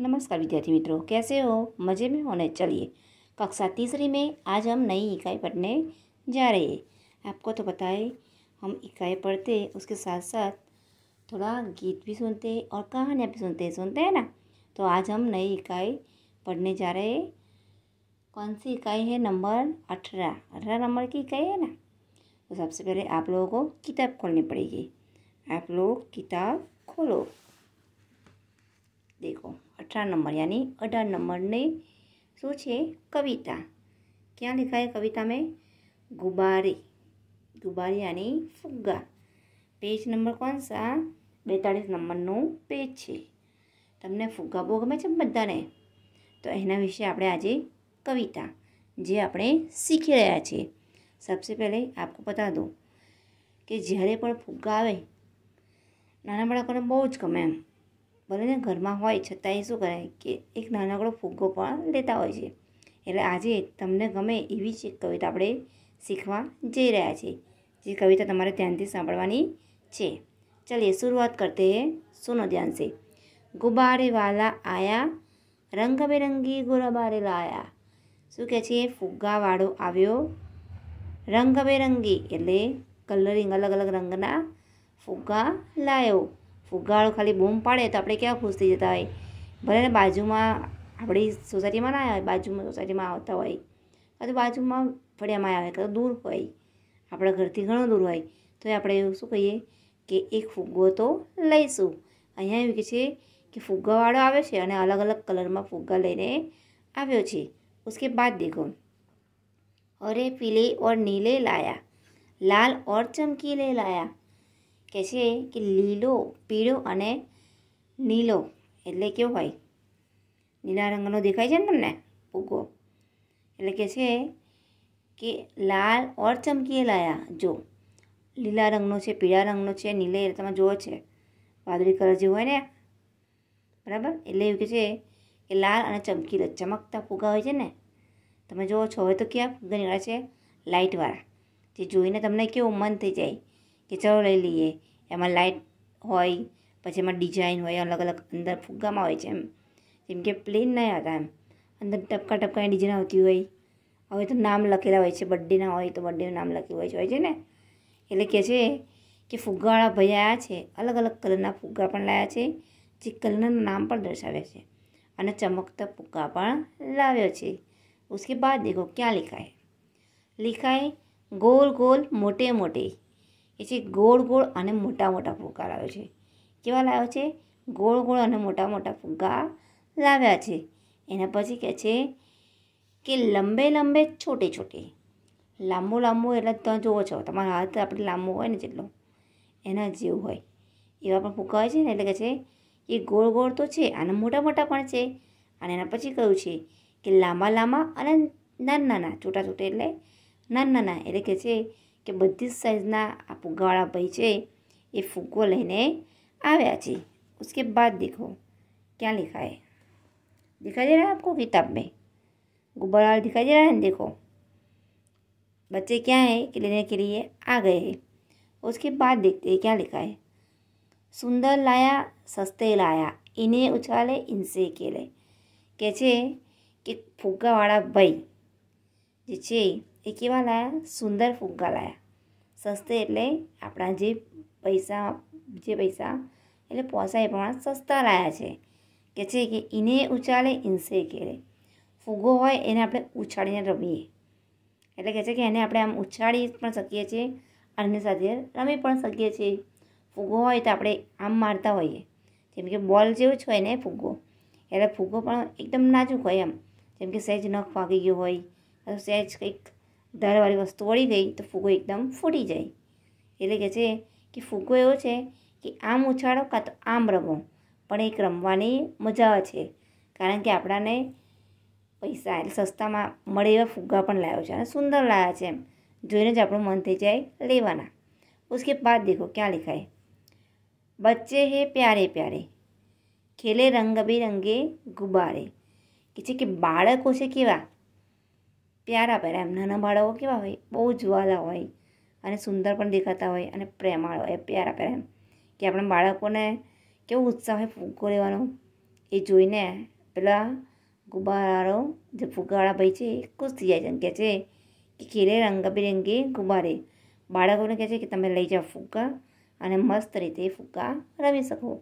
नमस्कार विद्यार्थी मित्रों कैसे हो मज़े में होने चलिए कक्षा तीसरी में आज हम नई इकाई पढ़ने जा रहे हैं आपको तो पता है हम इकाई पढ़ते उसके साथ साथ थोड़ा गीत भी सुनते और कहानियाँ भी सुनते हैं सुनते हैं ना तो आज हम नई इकाई पढ़ने जा रहे हैं कौन सी इकाई है नंबर अठारह अठारह नंबर की इकाई है ना तो सबसे पहले आप लोगों को किताब खोलनी पड़ेगी आप लोग किताब खोलो देखो અઠાર નંબર યાની અઢાર નંબરની શું છે કવિતા ક્યાં લખાય કવિતા મેં ગુબારી ગુબારી યાની ફુગ્ગા પેજ નંબર કોણ સા બેતાળીસ નંબરનું પેજ છે તમને ફુગ્ગા બહુ ગમે છે બધાને તો એના વિશે આપણે આજે કવિતા જે આપણે શીખી રહ્યા છીએ સબસે પહેલે આપકો બતા દઉં કે જ્યારે પણ ફુગ્ગા આવે નાના બાળકોને બહુ જ ગમે એમ ભલે ઘરમાં હોય છતાંય શું કરે કે એક નાનકડો ફુગ્ગો પણ લેતા હોય છે એટલે આજે તમને ગમે એવી જ કવિતા આપણે શીખવા જઈ રહ્યા છીએ જે કવિતા તમારે ધ્યાનથી સાંભળવાની છે ચલીએ શરૂઆત કરતે હે સુનો ધ્યાન સે ગુબારે વાલા આયા રંગબેરંગી ગુરબારે લાયા શું કહે છે ફુગ્ગાવાળો આવ્યો રંગબેરંગી એટલે કલરિંગ અલગ અલગ રંગના ફુગ્ગા લાવ્યો ફુગ્ગાવાળો ખાલી બૂમ પાડે તો આપણે કેવા ખુશ થઈ જતા હોય ભલે બાજુમાં આપણી સોસાયટીમાં ના આવે બાજુમાં સોસાયટીમાં આવતા હોય કાં તો બાજુમાં ફળિયામાં આવે કાં તો દૂર હોય આપણા ઘરથી ઘણું દૂર હોય તો આપણે શું કહીએ કે એક ફુગ્ગો તો લઈશું અહીંયા એવું કે છે કે ફુગ્ગાવાળો આવે છે અને અલગ અલગ કલરમાં ફુગ્ગા લઈને આવ્યો છે ઉસકે બાદ દેખો અરે પીલે ઓર નીલે લાયા લાલ ઓર ચમકીલે લાયા કહે છે કે લીલો પીળો અને નીલો એટલે કેવો હોય લીલા રંગનો દેખાય છે ને તમને ભૂગો એટલે કે છે કે લાલ ઓર ચમકીએ લાયા જો લીલા રંગનો છે પીળા રંગનો છે નીલે એટલે તમે જુઓ છે વાદળી કલર જે હોય ને બરાબર એટલે એવું કહે છે કે લાલ અને ચમકીલો ચમકતા ફુગા હોય છે ને તમે જુઓ છો હવે તો ક્યાં ફુગા નીકળ્યા છે લાઇટવાળા જે જોઈને તમને કેવું મન થઈ જાય કે ચલો લઈ લઈએ એમાં લાઇટ હોય પછી એમાં ડિઝાઇન હોય અલગ અલગ અંદર ફુગ્ગામાં હોય છે એમ જેમ કે પ્લેન નહીં આવતા એમ અંદર ટપકા ટપકાની ડિઝાઇન આવતી હોય હવે તો નામ લખેલા હોય છે બર્થડેના હોય તો બર્થડેનું નામ લખ્યું હોય છે હોય છે ને એટલે કહે છે કે ફુગ્ગાવાળા ભાઈ આવ્યા છે અલગ અલગ કલરના ફુગ્ગા પણ લાવ્યા છે જે કલરના નામ પણ દર્શાવ્યા છે અને ચમકતા ફુગ્ગા પણ લાવ્યો છે उसके बाद देखो क्या लिखा है लिखा ગોલ गोल મોટે मोटे એ છે ગોળ ગોળ અને મોટા મોટા ફુગ્ગા લાવ્યો છે કેવા લાવ્યો છે ગોળ ગોળ અને મોટા મોટા ફુગ્ગા લાવ્યા છે એના પછી કહે છે કે લંબે લંબે છોટે છોટે લાંબો લાંબો એટલે તમે જુઓ છો તમારો હાથ આપણે લાંબો હોય ને જેટલો એના જેવું હોય એવા પણ ફૂગા હોય છે ને એટલે કહે છે એ ગોળ ગોળ તો છે અને મોટા મોટા પણ છે અને એના પછી કહ્યું છે કે લાંબા લાંબા અને નાના નાના છૂટા છૂટા એટલે નાના નાના એટલે કહે છે કે बदीज साइजना સાઇઝના આ भाई है ये फुग्गो लैने आया है उसके बाद देखो क्या लिखा है दिखाई दे रहा है आपको किताब में गुब्बारा दिखाई दे रहा है देखो बच्चे क्या है कि लेने के लिए आ गए हैं उसके बाद देखते हैं क्या लिखा है सुंदर लाया सस्ते लाया इन्हें उछाले इनसे अकेले कैसे कि फुग्गा वाला भाई જે છે એ કેવા લાયા સુંદર ફુગ્ગા લાયા સસ્તે એટલે આપણા જે પૈસા જે પૈસા એટલે પોસાય એ પ્રમાણે સસ્તા લાયા છે કે છે કે એને ઉછાળે ઇન્સે કેળે ફુગ્ગો હોય એને આપણે ઉછાળીને રમીએ એટલે કહે છે કે એને આપણે આમ ઉછાળી પણ શકીએ છીએ અને સાથે રમી પણ શકીએ છીએ ફુગ્ગો હોય તો આપણે આમ મારતા હોઈએ જેમ કે બોલ જેવો જ હોય ને ફુગ્ગો એટલે ફુગ્ગો પણ એકદમ નાજુક હોય એમ જેમ કે સહેજ નખ વાગી ગયો હોય સહેજ કંઈક ધારવાળી વસ્તુ વળી ગઈ તો ફૂગો એકદમ ફૂટી જાય એટલે કે છે કે ફૂગો એવો છે કે આમ ઉછાળો કાં તો આમ રમો પણ એક રમવાની મજા છે કારણ કે આપણાને પૈસા એટલે સસ્તામાં મળે એવા ફુગ્ગા પણ લાવ્યો છે અને સુંદર લાવ્યા છે એમ જોઈને જ આપણું મન થઈ જાય લેવાના ઉસકે બાદ દેખો ક્યાં લિખાય બચ્ચે હે પ્યારે પ્યારે ખેલે રંગબેરંગે ગુબારે કે છે કે બાળકો છે કેવા પ્યારા પહેરા એમ નાના બાળકો કેવા હોય બહુ જ્વાલા હોય અને સુંદર પણ દેખાતા હોય અને પ્રેમાળ હોય પ્યારા પહેરા એમ કે આપણે બાળકોને કેવો ઉત્સાહ હોય ફુગ્ગો લેવાનો એ જોઈને પેલા ગુબ્બારો જે ફુગાવાળા ભાઈ છે એ ખુશ થઈ જાય છે કે છે કે ખીરે રંગબેરંગી ગુબ્બારે બાળકોને કહે છે કે તમે લઈ જાઓ ફુગ્ગા અને મસ્ત રીતે ફુગ્ગા રમી શકો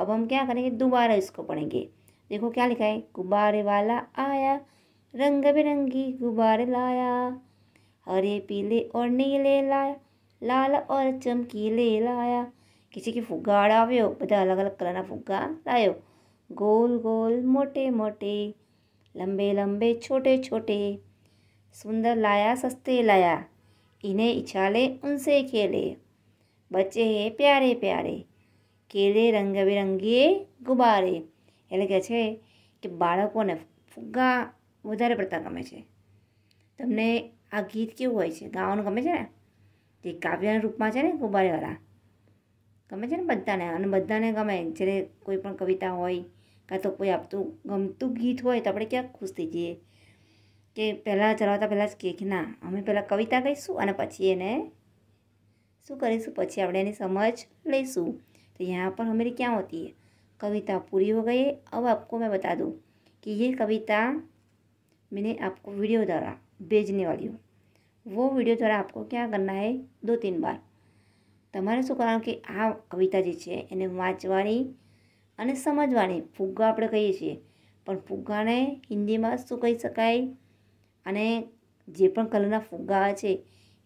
अब हम क्या करेंगे दोबारा इसको पढ़ेंगे देखो क्या लिखा है गुब्बारे वाला आया रंगबिरंगी गुब्बार लाया हरे पीले और नीले लाया लाल और चमकीले लाया किसी के फुगाड़ आवियो બધા અલગ અલગ કલરના ફુગા લાયો ગોલ ગોલ મોટે મોટે لمبے لمبے છોટે છોટે સુંદર લાયા સસ્તે લાયા ઇને ઇચાલે ઉનસે ખેલે બચે હે પ્યારે પ્યારે કેલે રંગબિરંગી ગુબારે એટલે કે છે કે બાળકોને ફુગા વધારે પડતા ગમે છે તમને આ ગીત કેવું હોય છે ગાવાનું ગમે છે ને જે કાવ્યના રૂપમાં છે ને ગુબારેવાળા ગમે છે ને બધાને અને બધાને ગમે જ્યારે કોઈ પણ કવિતા હોય કાં તો કોઈ આપતું ગમતું ગીત હોય તો આપણે ક્યાં ખુશ થઈ જઈએ કે પહેલાં ચલાવતા પહેલાં જ કે ના અમે પહેલાં કવિતા કહીશું અને પછી એને શું કરીશું પછી આપણે એની સમજ લઈશું તો यहाँ પણ हमारी ક્યાં હોતી કવિતા પૂરી पूरी हो गई है મેં બતા દઉં કે એ કવિતા मैंने आपको वीडियो द्वारा भेजने वाली हूँ वो વિડીયો દ્વારા આપકો ક્યાં કરના હે દો તીન બાર તમારે શું કરવાનું કે આ કવિતા જે છે એને વાંચવાની અને સમજવાની ફુગ્ગા આપણે કહીએ છીએ પણ ફુગ્ગાને હિન્દીમાં શું કહી શકાય અને જે પણ કલરના ફુગ્ગા છે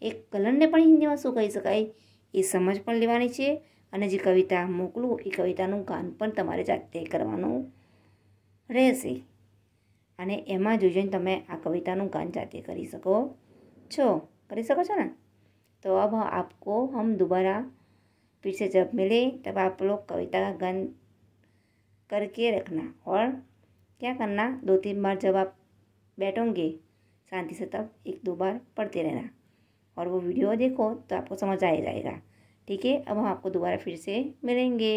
એ કલરને પણ હિન્દીમાં શું કહી શકાય એ સમજ પણ લેવાની છે અને જે કવિતા મોકલું એ કવિતાનું ગાન પણ તમારે જાતે કરવાનું રહેશે અને એમાં જોઈ જોઈને તમે આ કવિતાનું ગાન જાતે કરી શકો છો કરી શકો છો ને तो अब आपको हम दोबारा फिर से जब मिले तब आप लोग कविता का गन करके रखना और क्या करना दो तीन बार जब आप बैठोगे शांति से तब एक दो बार पढ़ते रहना और वो वीडियो देखो तो आपको समझ आ जाएगा ठीक है अब हम आपको दोबारा फिर से मिलेंगे